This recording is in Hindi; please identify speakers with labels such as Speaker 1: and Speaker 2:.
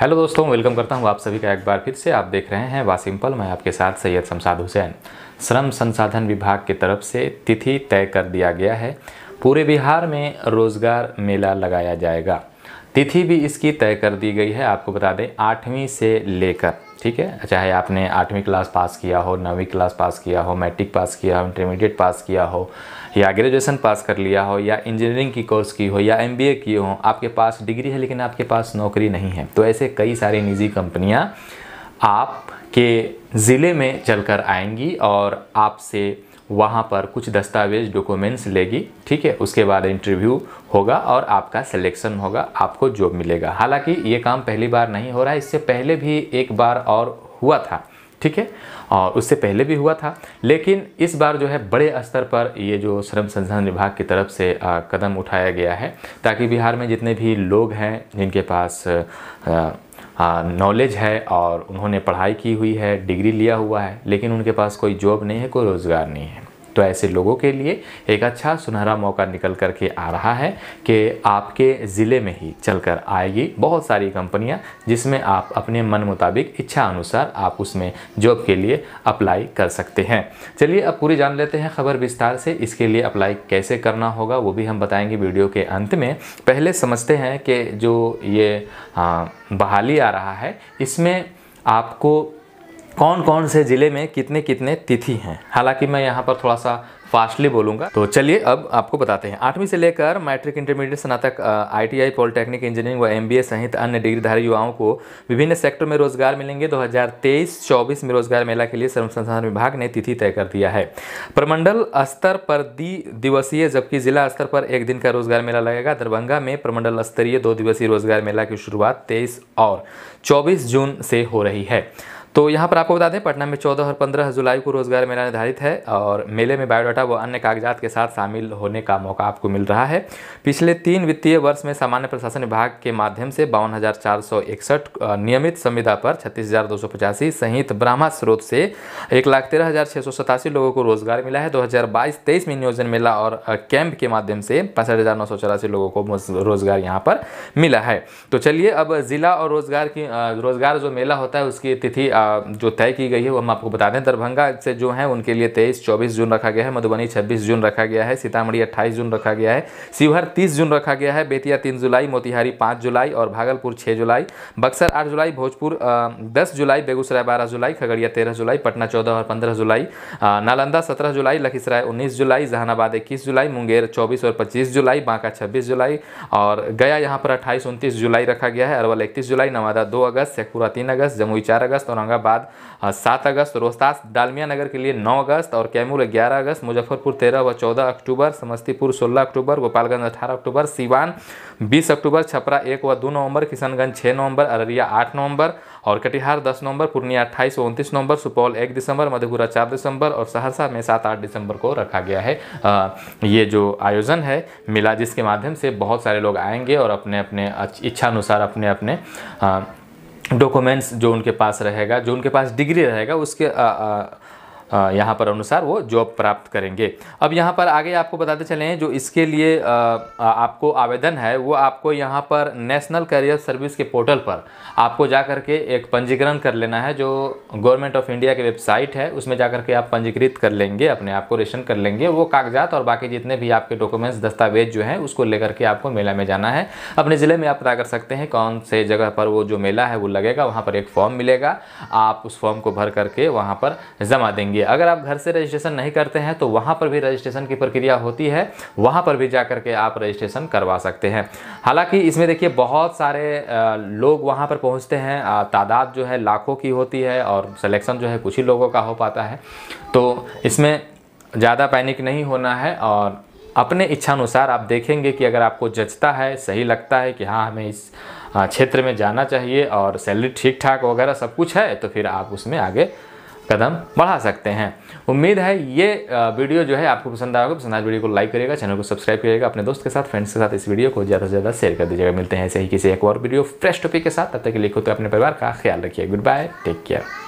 Speaker 1: हेलो दोस्तों वेलकम करता हूं आप सभी का एक बार फिर से आप देख रहे हैं वासिम्पल मैं आपके साथ सैयद शमसाद हुसैन श्रम संसाधन विभाग की तरफ से तिथि तय कर दिया गया है पूरे बिहार में रोजगार मेला लगाया जाएगा तिथि भी इसकी तय कर दी गई है आपको बता दें आठवीं से लेकर ठीक है चाहे आपने आठवीं क्लास पास किया हो नौवीं क्लास पास किया हो मैट्रिक पास किया हो इंटरमीडिएट पास किया हो या ग्रेजुएशन पास कर लिया हो या इंजीनियरिंग की कोर्स की हो या एम किए हो आपके पास डिग्री है लेकिन आपके पास नौकरी नहीं है तो ऐसे कई सारी निजी कंपनियाँ आपके ज़िले में चल आएंगी और आपसे वहाँ पर कुछ दस्तावेज डॉक्यूमेंट्स लेगी ठीक है उसके बाद इंटरव्यू होगा और आपका सिलेक्शन होगा आपको जॉब मिलेगा हालांकि ये काम पहली बार नहीं हो रहा है इससे पहले भी एक बार और हुआ था ठीक है और उससे पहले भी हुआ था लेकिन इस बार जो है बड़े स्तर पर ये जो श्रम संसाधन विभाग की तरफ से आ, कदम उठाया गया है ताकि बिहार में जितने भी लोग हैं जिनके पास आ, नॉलेज है और उन्होंने पढ़ाई की हुई है डिग्री लिया हुआ है लेकिन उनके पास कोई जॉब नहीं है कोई रोज़गार नहीं है तो ऐसे लोगों के लिए एक अच्छा सुनहरा मौका निकल कर के आ रहा है कि आपके ज़िले में ही चल कर आएगी बहुत सारी कंपनियाँ जिसमें आप अपने मन मुताबिक इच्छा अनुसार आप उसमें जॉब के लिए अप्लाई कर सकते हैं चलिए अब पूरी जान लेते हैं खबर विस्तार से इसके लिए अप्लाई कैसे करना होगा वो भी हम बताएंगे वीडियो के अंत में पहले समझते हैं कि जो ये हाँ, बहाली आ रहा है इसमें आपको कौन कौन से ज़िले में कितने कितने तिथि हैं हालांकि मैं यहाँ पर थोड़ा सा फास्टली बोलूंगा तो चलिए अब आपको बताते हैं आठवीं से लेकर मैट्रिक इंटरमीडिएट स्नातक आईटीआई पॉलिटेक्निक इंजीनियरिंग व एमबीए सहित अन्य डिग्रीधारी युवाओं को विभिन्न सेक्टर में रोजगार मिलेंगे 2023-24 में रोजगार मेला के लिए श्रम संसाधन विभाग ने तिथि तय कर दिया है प्रमंडल स्तर पर दी दिवसीय जबकि जिला स्तर पर एक दिन का रोजगार मेला लगेगा दरभंगा में प्रमंडल स्तरीय दो दिवसीय रोजगार मेला की शुरुआत तेईस और चौबीस जून से हो रही है तो यहाँ पर आपको बता दें पटना में 14 और 15 जुलाई को रोजगार मेला निर्धारित है और मेले में बायोडाटा व अन्य कागजात के साथ शामिल होने का मौका आपको मिल रहा है पिछले तीन वित्तीय वर्ष में सामान्य प्रशासन विभाग के माध्यम से बावन नियमित संविदा पर छत्तीस सहित ब्राह्मण स्रोत से एक लाख तेरह हज़ार छः सौ सतासी लोगों को रोजगार मिला है दो हजार में नियोजन मेला और कैंप के माध्यम से पैंसठ हज़ार नौ सौ चौरासी लोगों को रोजगार यहाँ पर मिला है तो चलिए अब ज़िला और रोजगार की रोजगार जो मेला होता है उसकी तिथि जो तय की गई है वो हम आपको बता दें दरभंगा से जो है उनके लिए तेईस चौबीस जून रखा गया है मधुबनी छब्बीस जून रखा गया है सीतामढ़ी अट्ठाईस जून रखा गया है शिवहर तीस जून रखा गया है बेतिया तीन जुलाई मोतिहारी पाँच जुलाई और भागलपुर छः जुलाई बक्सर आठ जुलाई भोजपुर दस जुलाई बेगूसराय बारह जुलाई खगड़िया तेरह जुलाई पटना चौदह और पंद्रह जुलाई नालंदा सत्रह जुलाई लखीसराय उन्नीस जुलाई जहानाबाद इक्कीस जुलाई मुंगेर चौबीस और पच्चीस जुलाई बांका छब्बीस जुलाई और गया यहाँ पर अट्ठाईस उनतीस जुलाई रखा गया है अरवल इकतीस जुलाई नवादा दो अगस्त शेखपुरा तीन अगस्त जमुई चार अगस्त और बाद हाँ, सात अगस्त रोहतास डालमिया नगर के लिए नौ अगस्त और कैमूर ग्यारह अगस्त मुजफ्फरपुर तेरह व चौदह अक्टूबर समस्तीपुर सोलह अक्टूबर गोपालगंज अठारह अक्टूबर सीवान बीस अक्टूबर छपरा एक व दो नवंबर किशनगंज छः नवंबर अररिया आठ नवंबर और कटिहार दस नवंबर पूर्णिया अट्ठाईस व उनतीस नवंबर सुपौल एक दिसंबर मधेपुरा चार दिसंबर और सहरसा में सात आठ दिसंबर को रखा गया है ये जो आयोजन है मिला जिसके माध्यम से बहुत सारे लोग आएंगे और अपने अपने इच्छा अनुसार अपने अपने डॉक्यूमेंट्स जो उनके पास रहेगा जो उनके पास डिग्री रहेगा उसके आ, आ, यहाँ पर अनुसार वो जॉब प्राप्त करेंगे अब यहाँ पर आगे आपको बताते चले जो इसके लिए आपको आवेदन है वो आपको यहाँ पर नेशनल करियर सर्विस के पोर्टल पर आपको जा करके एक पंजीकरण कर लेना है जो गवर्नमेंट ऑफ इंडिया की वेबसाइट है उसमें जा करके आप पंजीकृत कर लेंगे अपने आप को रजिस्ट्रेशन कर लेंगे वो कागजात और बाकी जितने भी आपके डॉक्यूमेंट्स दस्तावेज जो हैं उसको लेकर के आपको मेला में जाना है अपने ज़िले में आप पता कर सकते हैं कौन से जगह पर वो जो मेला है वो लगेगा वहाँ पर एक फॉर्म मिलेगा आप उस फॉर्म को भर करके वहाँ पर जमा देंगे अगर आप घर से रजिस्ट्रेशन नहीं करते हैं तो वहाँ पर भी रजिस्ट्रेशन की प्रक्रिया होती है वहाँ पर भी जा करके आप रजिस्ट्रेशन करवा सकते हैं हालांकि इसमें देखिए बहुत सारे लोग वहाँ पर पहुँचते हैं तादाद जो है लाखों की होती है और सलेक्शन जो है कुछ ही लोगों का हो पाता है तो इसमें ज़्यादा पैनिक नहीं होना है और अपने इच्छानुसार आप देखेंगे कि अगर आपको जचता है सही लगता है कि हाँ हमें इस क्षेत्र में जाना चाहिए और सैलरी ठीक ठाक वगैरह सब कुछ है तो फिर आप उसमें आगे कदम बढ़ा सकते हैं उम्मीद है ये वीडियो जो है आपको पसंद आएगा पसंद आज तो वीडियो को लाइक करिएगा चैनल को सब्सक्राइब करिएगा अपने दोस्त के साथ फ्रेंड्स के साथ इस वीडियो को ज़्यादा से ज़्यादा शेयर कर दीजिएगा मिलते हैं ऐसे ही किसी एक और वीडियो फ्रेश टॉपिक के साथ तब तक के लिए खुद अपने परिवार का ख्याल रखिए गुड बाय टेक केयर